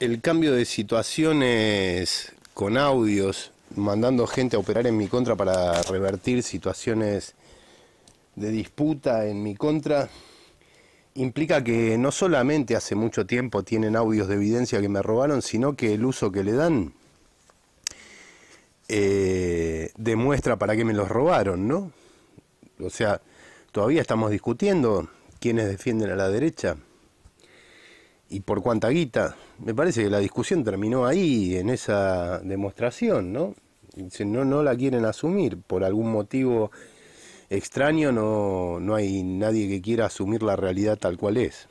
el cambio de situaciones con audios, mandando gente a operar en mi contra para revertir situaciones de disputa en mi contra, implica que no solamente hace mucho tiempo tienen audios de evidencia que me robaron, sino que el uso que le dan eh, demuestra para qué me los robaron, ¿no? O sea, todavía estamos discutiendo quiénes defienden a la derecha. ¿Y por cuánta guita? Me parece que la discusión terminó ahí, en esa demostración, ¿no? No, no la quieren asumir. Por algún motivo extraño no, no hay nadie que quiera asumir la realidad tal cual es.